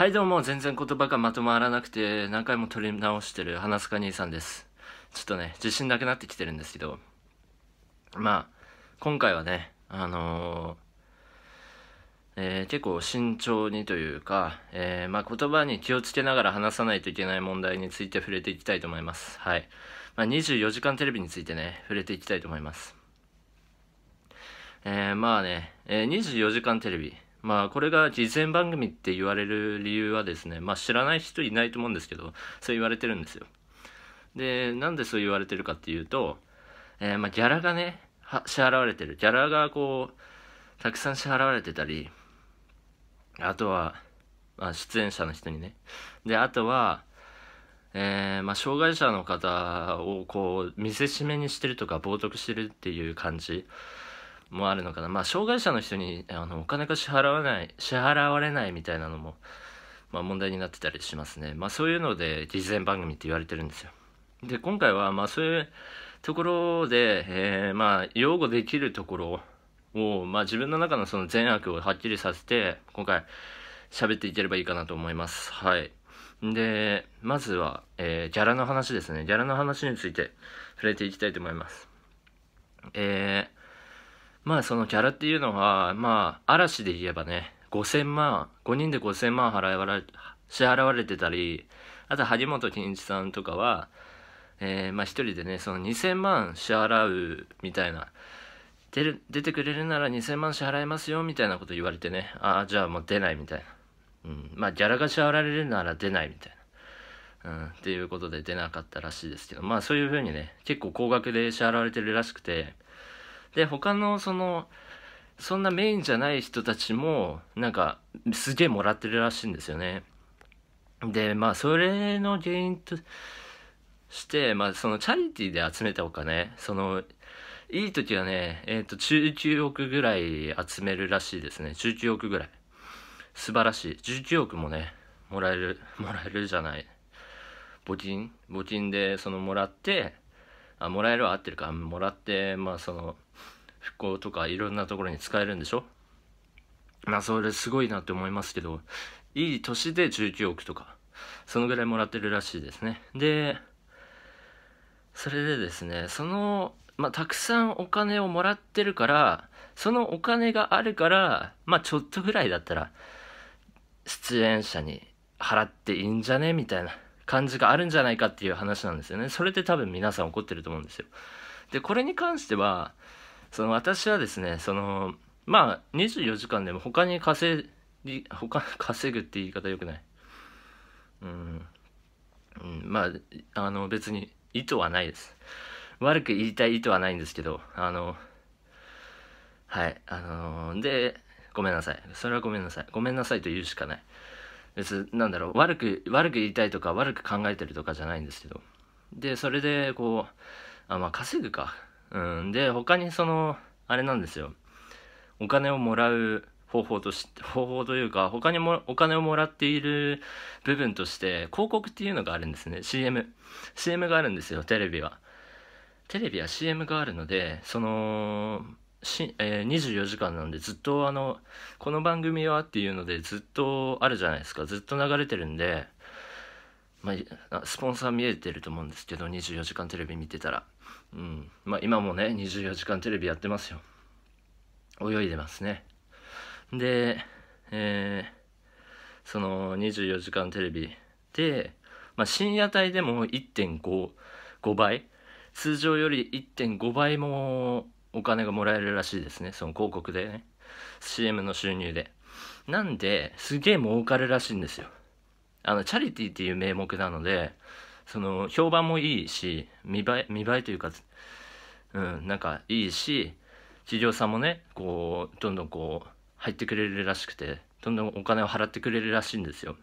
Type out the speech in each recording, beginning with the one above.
はいどうも、全然言葉がまとまらなくて、何回も取り直してる、花塚兄さんです。ちょっとね、自信なくなってきてるんですけど、まあ、今回はね、あのー、えー、結構慎重にというか、えー、まあ、言葉に気をつけながら話さないといけない問題について触れていきたいと思います。はい。まあ、24時間テレビについてね、触れていきたいと思います。えまあね、え24時間テレビ。まあこれが事前番組って言われる理由はですねまあ知らない人いないと思うんですけどそう言われてるんですよでなんでそう言われてるかっていうと、えー、まあギャラがね支払われてるギャラがこうたくさん支払われてたりあとは、まあ、出演者の人にねであとはえー、まあ、障害者の方をこう見せしめにしてるとか冒涜してるっていう感じもあるのかな。まあ、障害者の人にあのお金が支払わない、支払われないみたいなのも、まあ、問題になってたりしますね。まあ、そういうので、実践番組って言われてるんですよ。で、今回は、まあ、そういうところで、えー、まあ、擁護できるところを、まあ、自分の中のその善悪をはっきりさせて、今回、喋っていければいいかなと思います。はい。で、まずは、えー、ギャラの話ですね。ギャラの話について触れていきたいと思います。えー、まあそのギャラっていうのは、まあ嵐で言えばね、5000万、5人で5000万払われ、支払われてたり、あと萩本欽一さんとかは、えー、まあ一人でね、その2000万支払うみたいな、出る、出てくれるなら2000万支払いますよみたいなこと言われてね、ああ、じゃあもう出ないみたいな。うん、まあギャラが支払われるなら出ないみたいな。うん、っていうことで出なかったらしいですけど、まあそういうふうにね、結構高額で支払われてるらしくて、で他のそのそんなメインじゃない人たちもなんかすげえもらってるらしいんですよねでまあそれの原因として、まあ、そのチャリティーで集めたお金そのいい時はね、えっ、ー、と19億ぐらい集めるらしいですね19億ぐらい素晴らしい19億もねもらえるもらえるじゃない募金募金でそのもらってあもらえるは合ってるかもらってまあその復興とかいろんなところに使えるんでしょまあそれすごいなって思いますけど、いい年で19億とか、そのぐらいもらってるらしいですね。で、それでですね、その、まあ、たくさんお金をもらってるから、そのお金があるから、まあ、ちょっとぐらいだったら、出演者に払っていいんじゃねみたいな感じがあるんじゃないかっていう話なんですよね。それで多分皆さん怒ってると思うんですよ。で、これに関しては、その私はですねそのまあ24時間でも他に稼ぎ他 稼ぐって言い方よくない、うん、うん、まああの別に意図はないです悪く言いたい意図はないんですけどあのはいあのでごめんなさいそれはごめんなさいごめんなさいと言うしかない別なんだろう悪く悪く言いたいとか悪く考えてるとかじゃないんですけどでそれでこうあまあ稼ぐかうん、で他にそのあれなんですよお金をもらう方法として、方法というか他にもお金をもらっている部分として広告っていうのがあるんですね CMCM CM があるんですよテレビはテレビは CM があるのでそのし、えー、24時間なんでずっとあのこの番組はっていうのでずっとあるじゃないですかずっと流れてるんで、まあ、スポンサー見えてると思うんですけど24時間テレビ見てたらうん。まあ今もね、24時間テレビやってますよ。泳いでますね。で、えー、その24時間テレビで、まあ、深夜帯でも1.5 5倍通常より1.5倍もお金がもらえるらしいですねその広告でね CM の収入でなんですげえ儲かるらしいんですよあのチャリティーっていう名目なのでその評判もいいし見栄え見栄えというか、うん、なんかいいし企業さんもねこうどんどんこう入ってくれるらしくてどんどんお金を払ってくれるらしいんですよ。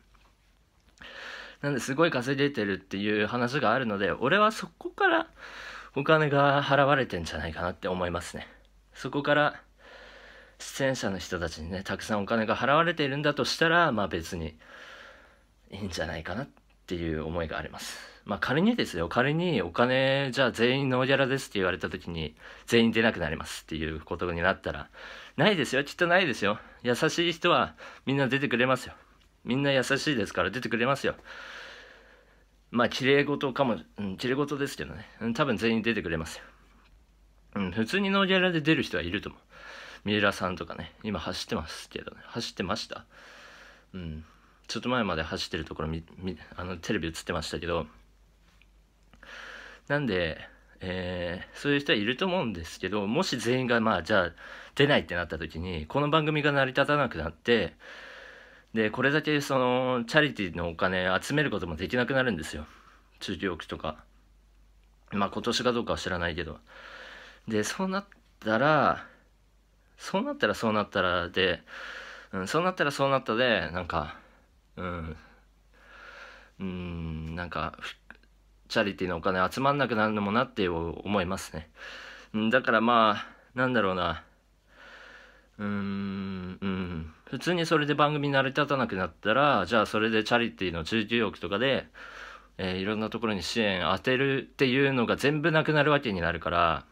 なんですごい稼いでてるっていう話があるので俺はそこからお金が払われてんじゃないかなって思いますね。そこから出演者の人たちにねたくさんお金が払われているんだとしたらまあ別にいいんじゃないかなって。っていう思いがあります。まあ仮にですよ、仮にお金、じゃあ全員ノーギャラですって言われた時に、全員出なくなりますっていうことになったら、ないですよ、きっとないですよ。優しい人はみんな出てくれますよ。みんな優しいですから出てくれますよ。まあ、綺麗事かも、うん、綺麗事ですけどね。うん、多分全員出てくれますよ。うん、普通にノーギャラで出る人はいると思う。三浦さんとかね、今走ってますけどね。走ってました。うん。ちょっと前まで走ってるところみあのテレビ映ってましたけどなんで、えー、そういう人はいると思うんですけどもし全員がまあじゃあ出ないってなった時にこの番組が成り立たなくなってでこれだけそのチャリティーのお金集めることもできなくなるんですよ中京区とかまあ今年かどうかは知らないけどでそうなったらそうなったらそうなったらで、うん、そうなったらそうなったでなんかうんうんなんかチャリティーのお金集まんなくなるのもなって思いますねだからまあなんだろうなうーん、うん。普通にそれで番組成り立たなくなったら、じゃあそれでチャリティーの19億とかで、えー、いろんなところに支援当てるっていうのが全部なくなるわけになるから、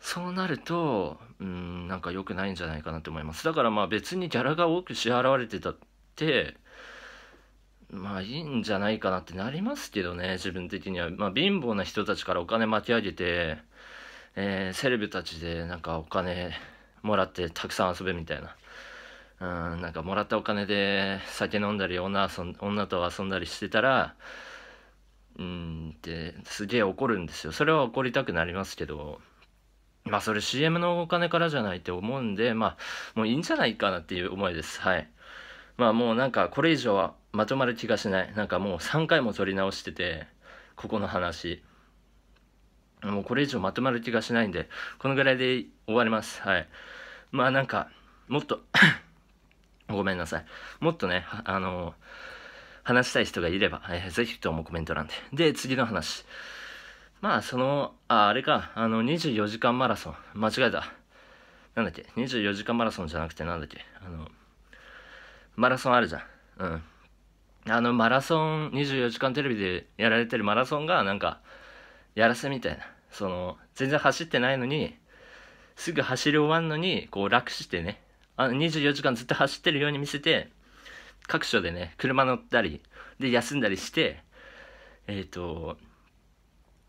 そうなると、うん、なんか良くないんじゃないかなと思います。だからまあ別にギャラが多く支払われてた、まあいいんじゃないかなってなりますけどね、自分的には。まあ貧乏な人たちからお金巻き上げて、えー、セレブたちでなんかお金もらってたくさん遊べみたいな。うん、なんかもらったお金で酒飲んだり女遊ん女と遊んだりしてたら、うんってすげえ怒るんですよ。それは怒りたくなりますけど、まあそれ CM のお金からじゃないって思うんで、まあもういいんじゃないかなっていう思いです。はい。まあもうなんかこれ以上はまとまる気がしないなんかもう3回も撮り直しててここの話もうこれ以上まとまる気がしないんでこのぐらいで終わりますはいまあなんかもっと ごめんなさいもっとねあの話したい人がいれば、えー、ぜひともコメント欄でで次の話まあそのああれかあの24時間マラソン間違えたなんだっけ24時間マラソンじゃなくてなんだっけあのマラソンあるじゃん。うん。あのマラソン、24時間テレビでやられてるマラソンがなんか、やらせみたいな。その、全然走ってないのに、すぐ走り終わんのに、こう楽してね、あの24時間ずっと走ってるように見せて、各所でね、車乗ったり、で、休んだりして、えっ、ー、と、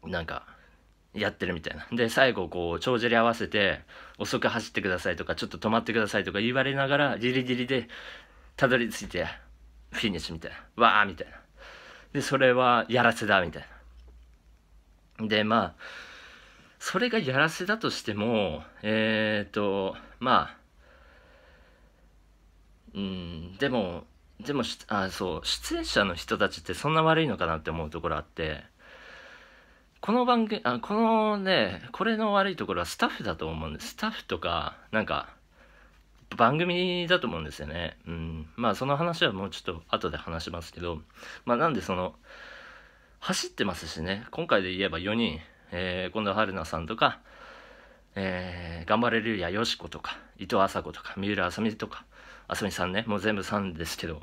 なんか、やってるみたいな。で、最後、こう、帳尻合わせて、遅く走ってくださいとか、ちょっと止まってくださいとか言われながら、ギリギリで、たどり着いてフィニッシュみたいなわーみたいなでそれはやらせだみたいなでまあそれがやらせだとしてもえっ、ー、とまあうんでもでもあそう出演者の人たちってそんな悪いのかなって思うところあってこの番組あこのねこれの悪いところはスタッフだと思うんですスタッフとかなんか番組だと思うんですよね。うん。まあその話はもうちょっと後で話しますけど、まあなんでその、走ってますしね、今回で言えば4人、えー、近藤春菜さんとか、えー、頑張れるやよしことか、伊藤麻子とか、三浦あさみとか、あさみさんね、もう全部3ですけど、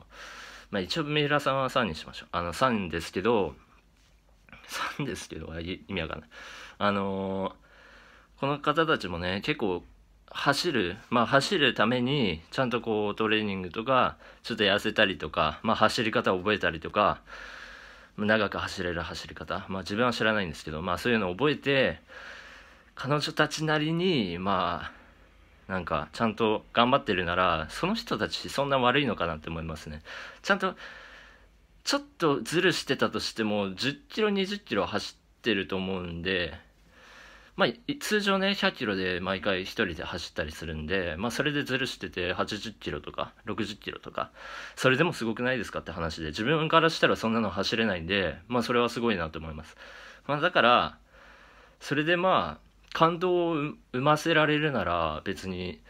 まあ一応三浦さんは3にしましょう。あの3ですけど、3ですけど、意味わかんない。あのー、この方たちもね、結構走る、まあ、走るためにちゃんとこうトレーニングとかちょっと痩せたりとか、まあ、走り方を覚えたりとか長く走れる走り方、まあ、自分は知らないんですけど、まあ、そういうのを覚えて彼女たちなりにまあなんかちゃんと頑張ってるならその人たちそんな悪いのかなって思いますねちゃんとちょっとズルしてたとしても10キロ20キロ走ってると思うんでまあ、通常ね100キロで毎回1人で走ったりするんで、まあ、それでズルしてて80キロとか60キロとかそれでもすごくないですかって話で自分からしたらそんなの走れないんで、まあ、それはすごいなと思います、まあ、だからそれでまあ感動を生ませられるなら別に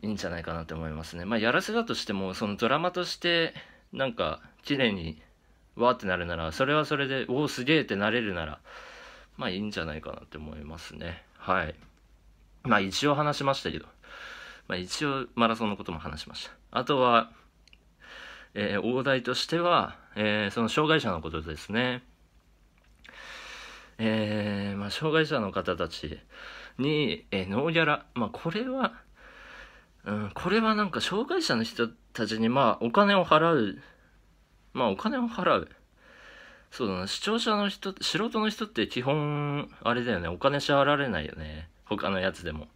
いいんじゃないかなと思いますねまあやらせだとしてもそのドラマとしてなんか綺麗にわーってなるならそれはそれでおおすげえってなれるならまあいいんじゃないかなって思いますね。はい。まあ一応話しましたけど、まあ一応マラソンのことも話しました。あとは、えー、大台としては、えー、その障害者のことですね。えー、まあ、障害者の方たちに、えノーギャラ、まあ、これは、うん、これはなんか障害者の人たちに、まあ、お金を払う、まあ、お金を払う。そうだな、視聴者の人、素人の人って基本、あれだよね、お金支払われないよね。他のやつでも。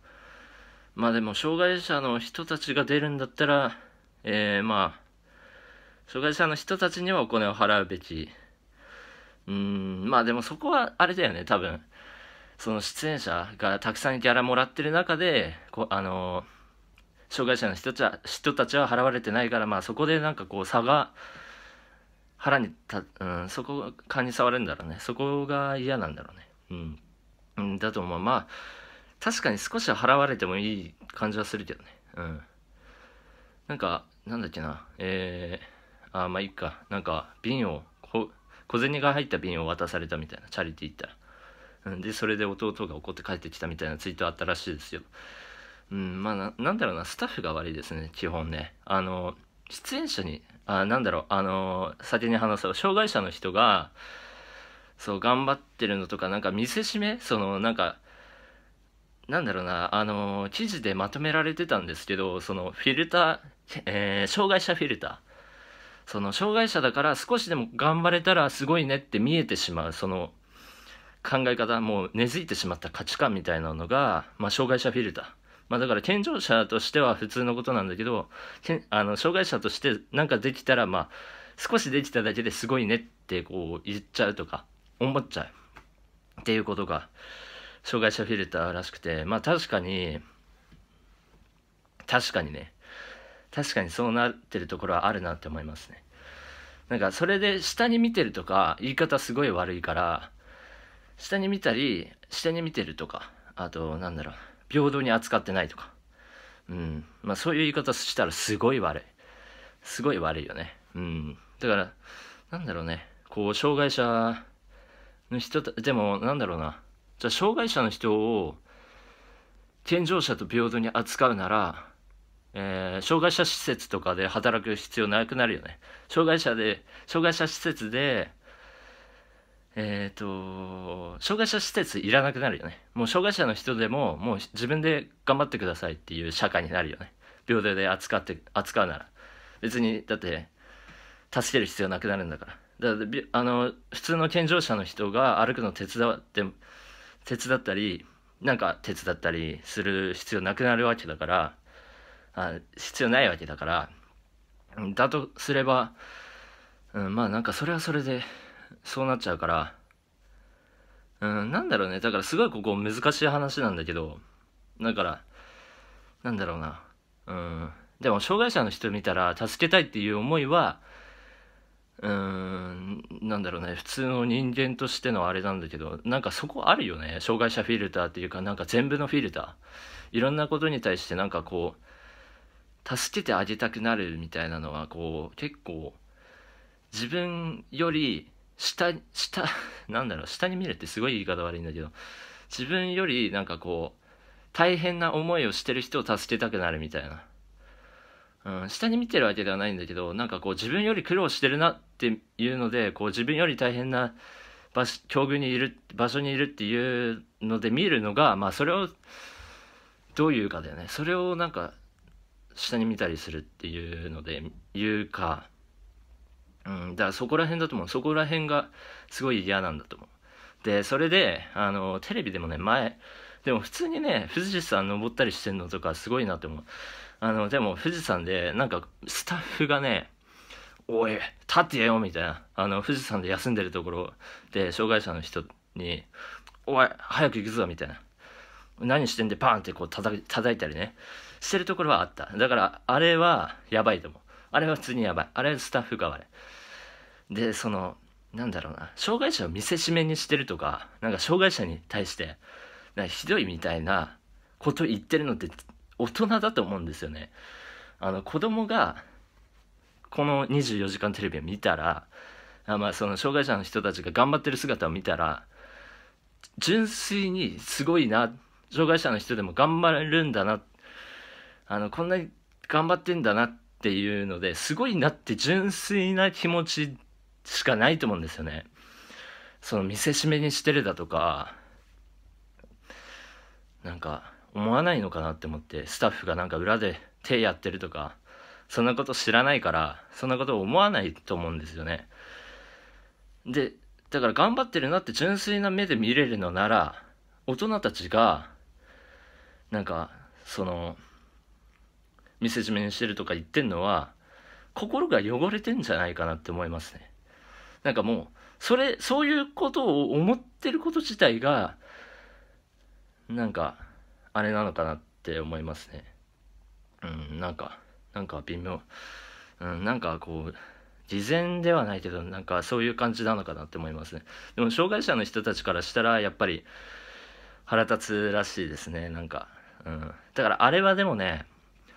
まあでも、障害者の人たちが出るんだったら、えー、まあ、障害者の人たちにはお金を払うべき。うん、まあでもそこはあれだよね、多分。その出演者がたくさんギャラもらってる中で、こあのー、障害者の人たちは、人たちは払われてないから、まあそこでなんかこう差が、腹にた、うん、そこが感じ触れるんだろうね。そこが嫌なんだろうね。うん。だと思う。まあ、確かに少しは払われてもいい感じはするけどね。うん。なんか、なんだっけな。えー、あ、まあいいか。なんか、瓶を、こ小銭が入った瓶を渡されたみたいな、チャリティー行ったら。でそれで弟が怒って帰ってきたみたいなツイートあったらしいですよ。うん、まあななんだろうなスタッフが悪いですね基本ね。あの出演者にあなんだろうあのー、先に話そう障害者の人がそう頑張ってるのとかなんか見せしめそのなんかなんだろうなあのー、記事でまとめられてたんですけどそのフィルター、えー、障害者フィルターその障害者だから少しでも頑張れたらすごいねって見えてしまうその考え方もう根付いてしまった価値観みたいなのが、まあ、障害者フィルターまあ、だから健常者としては普通のことなんだけどけんあの障害者としてなんかできたらまあ少しできただけですごいねってこう言っちゃうとか思っちゃうっていうことが障害者フィルターらしくてまあ確かに確かにね確かにそうなってるところはあるなって思いますねなんかそれで下に見てるとか言い方すごい悪いから下に見たり下に見てるとかあとなんだろう平等に扱ってないとか。うん。まあそういう言い方したらすごい悪い。すごい悪いよね。うん。だから、なんだろうね。こう、障害者の人でもなんだろうな。じゃ障害者の人を健常者と平等に扱うなら、えー、障害者施設とかで働く必要なくなるよね。障害者で、障害者施設で、えっ、ー、と障害者施設いらなくなるよねもう障害者の人でももう自分で頑張ってくださいっていう社会になるよね平等で扱って扱うなら別にだって助ける必要なくなるんだからだってあの普通の健常者の人が歩くの手伝って手伝ったりなんか手伝ったりする必要なくなるわけだからあ必要ないわけだからだとすれば、うん、まあなんかそれはそれでそうなっちゃうから、うん、なんだろうね。だからすごいここ難しい話なんだけど、だから、なんだろうな。うん。でも、障害者の人見たら、助けたいっていう思いは、うーん、なんだろうね。普通の人間としてのあれなんだけど、なんかそこあるよね。障害者フィルターっていうか、なんか全部のフィルター。いろんなことに対してなんかこう、助けてあげたくなるみたいなのは、こう、結構、自分より、下下 なんだろう下に見るってすごい言い方悪いんだけど自分よりなんかこう大変な思いをしてる人を助けたくなるみたいな、うん、下に見てるわけではないんだけどなんかこう自分より苦労してるなっていうのでこう自分より大変な場所境遇にいる場所にいるっていうので見るのがまあそれをどういうかだよねそれをなんか下に見たりするっていうので言うかうん、だからそこら辺だと思うそこら辺がすごい嫌なんだと思うでそれであのテレビでもね前でも普通にね富士山登ったりしてんのとかすごいなって思うあのでも富士山でなんかスタッフがね「おい立ってよ」みたいなあの富士山で休んでるところで障害者の人に「おい早く行くぞ」みたいな何してんでパーンってこう叩叩いたりねしてるところはあっただからあれはやばいと思うあれは普通にやばい。あれはスタッフが悪い。で、その、なんだろうな、障害者を見せしめにしてるとか、なんか障害者に対して、なんかひどいみたいなこと言ってるのって大人だと思うんですよね。あの、子供が、この24時間テレビを見たら、あまあ、その障害者の人たちが頑張ってる姿を見たら、純粋にすごいな、障害者の人でも頑張れるんだな、あの、こんなに頑張ってんだなっっていうのですごいなって純粋な気持ちしかないと思うんですよね。その見せしめにしてるだとか、なんか思わないのかなって思って、スタッフがなんか裏で手やってるとか、そんなこと知らないから、そんなこと思わないと思うんですよね。で、だから頑張ってるなって純粋な目で見れるのなら、大人たちが、なんか、その、見せしめにしてるとか言ってんのは心が汚れてんじゃないかなって思いますねなんかもうそれそういうことを思ってること自体がなんかあれなのかなって思いますねうんなんかなんか微妙うんなんかこう事前ではないけどなんかそういう感じなのかなって思いますねでも障害者の人たちからしたらやっぱり腹立つらしいですねなんか、うん、だからあれはでもね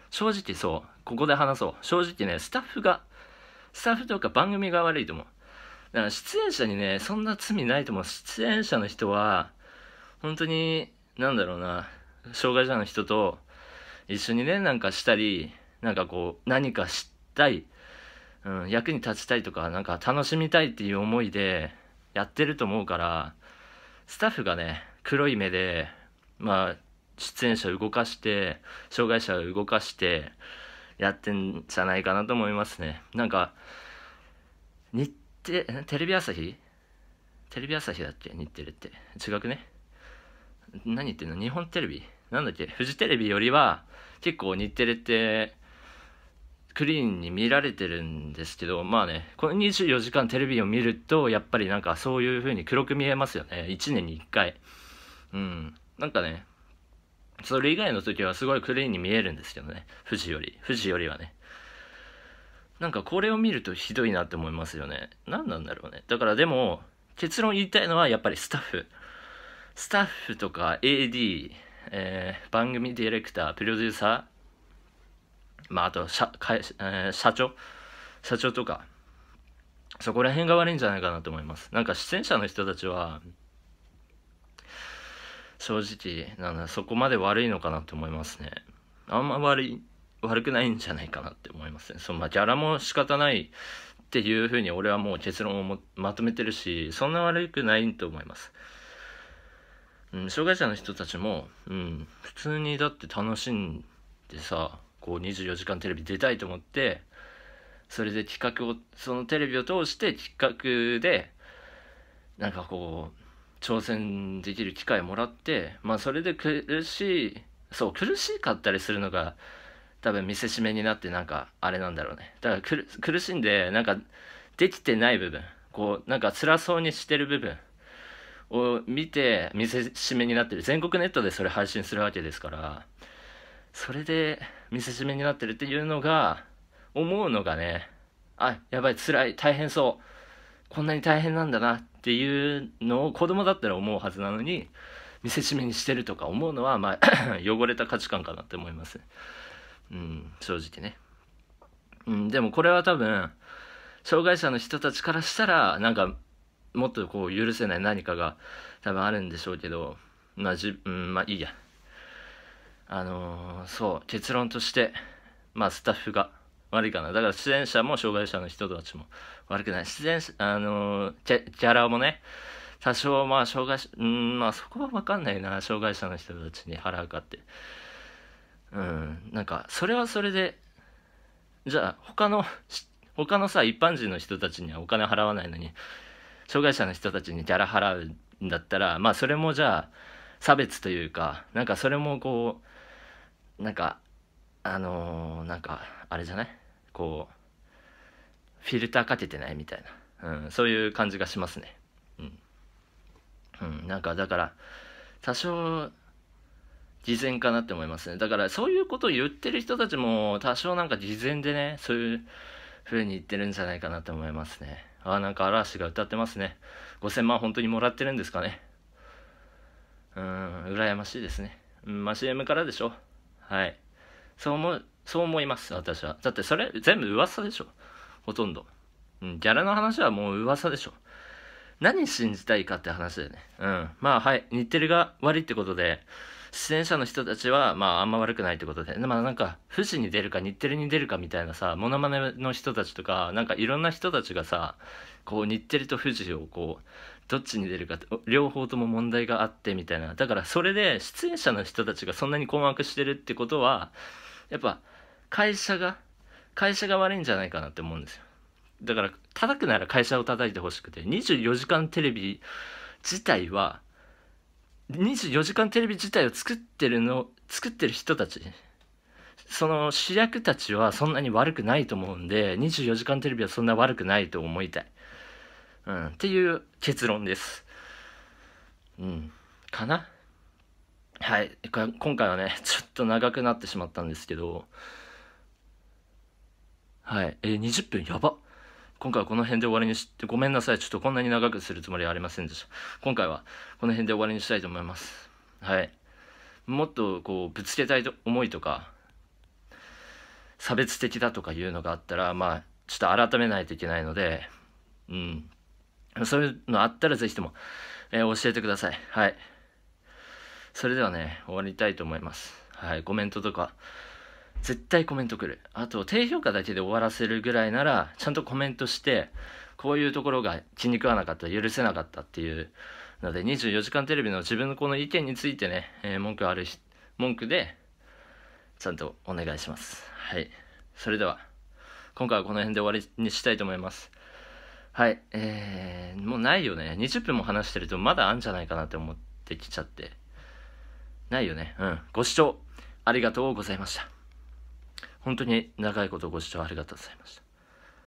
正直そう、ここで話そう。正直ね、スタッフが、スタッフとか番組が悪いと思う。だから出演者にね、そんな罪ないと思う。出演者の人は、本当に、なんだろうな、障害者の人と一緒にね、なんかしたり、なんかこう、何かしたい、うん、役に立ちたいとか、なんか楽しみたいっていう思いでやってると思うから、スタッフがね、黒い目で、まあ、出演者動かして障害者を動かしてやってんじゃないかなと思いますねなんか日テテレビ朝日テレビ朝日だっけ日テレって違くね何言ってんの日本テレビなんだっけフジテレビよりは結構日テレってクリーンに見られてるんですけどまあねこの24時間テレビを見るとやっぱりなんかそういう風に黒く見えますよね1年に1回うんなんかねそれ以外の時はすごいクリーンに見えるんですけどね富士より富士よりはねなんかこれを見るとひどいなって思いますよね何なんだろうねだからでも結論言いたいのはやっぱりスタッフスタッフとか AD、えー、番組ディレクタープロデューサーまああと社会、えー、社長社長とかそこら辺が悪いんじゃないかなと思いますなんか出演者の人たちは正直なんだそこまで悪いのかなって思いますねあんま悪い悪くないんじゃないかなって思いますねそのまあギャラも仕方ないっていうふうに俺はもう結論をまとめてるしそんな悪くないと思いますうん、障害者の人たちも、うん、普通にだって楽しんでさこう24時間テレビ出たいと思ってそれで企画をそのテレビを通して企画でなんかこう挑戦できる機会もらってまあそれで苦しいそう苦しかったりするのが多分見せしめになってなんかあれなんだろうねだから苦しんでなんかできてない部分こうなんか辛そうにしてる部分を見て見せしめになってる全国ネットでそれ配信するわけですからそれで見せしめになってるっていうのが思うのがねあやばい辛い大変そうこんなに大変なんだなっていうのを子供だったら思うはずなのに見せしめにしてるとか思うのは、まあ 汚れた価値観かなって思います、うん、正直ね、うん、でもこれは多分障害者の人たちからしたらなんかもっとこう許せない何かが多分あるんでしょうけどまあじ、うん、まあいいやあのー、そう結論としてまあスタッフが悪いかな。だから出演者も障害者の人たちも悪くない。出演者、あのー、チャラもね、多少まあ障害者、うんまあそこはわかんないな、障害者の人たちに払うかって。うん、なんかそれはそれで、じゃあ他の、他のさ、一般人の人たちにはお金払わないのに、障害者の人たちにギャラ払うんだったら、まあそれもじゃあ差別というか、なんかそれもこう、なんかあのー、なんかあれじゃないこうフィルターかけてないみたいな、うん、そういう感じがしますねうん、うん、なんかだから多少偽善かなって思いますねだからそういうことを言ってる人たちも多少なんか偽善でねそういう風に言ってるんじゃないかなと思いますねあなんか嵐が歌ってますね5000万本当にもらってるんですかねうん羨ましいですねうんまあ CM からでしょはいそう思そう思います私はだってそれ全部噂でしょほとんど、うん、ギャラの話はもう噂でしょ何信じたいかって話だよねうんまあはい日テレが悪いってことで出演者の人たちはまああんま悪くないってことでまあなんか富士に出るか日テレに出るかみたいなさモノマネの人たちとかなんかいろんな人たちがさこう日テレと富士をこうどっちに出るか両方とも問題があってみたいなだからそれで出演者の人たちがそんなに困惑してるってことはやっぱ会社が会社が悪いんじゃないかなって思うんですよだから叩くなら会社を叩いてほしくて24時間テレビ自体は24時間テレビ自体を作ってるの作ってる人たちその主役たちはそんなに悪くないと思うんで24時間テレビはそんな悪くないと思いたい、うん、っていう結論ですうんかなはい、今回はね、ちょっと長くなってしまったんですけど、はい、えー、20分やば今回はこの辺で終わりにして、ごめんなさい、ちょっとこんなに長くするつもりはありませんでした。今回はこの辺で終わりにしたいと思います。はい。もっとこう、ぶつけたいと思いとか、差別的だとかいうのがあったら、まあ、ちょっと改めないといけないので、うん。そういうのあったらぜひとも、えー、教えてください。はい。それではね、終わりたいと思います。はい、コメントとか、絶対コメントくる。あと、低評価だけで終わらせるぐらいなら、ちゃんとコメントして、こういうところが気に食わなかった、許せなかったっていうので、24時間テレビの自分のこの意見についてね、えー、文句あるし、文句で、ちゃんとお願いします。はい。それでは、今回はこの辺で終わりにしたいと思います。はい。えー、もうないよね。20分も話してるとまだあんじゃないかなって思ってきちゃって。ないよね。うん。ご視聴ありがとうございました。本当に長いことご視聴ありがとうございました。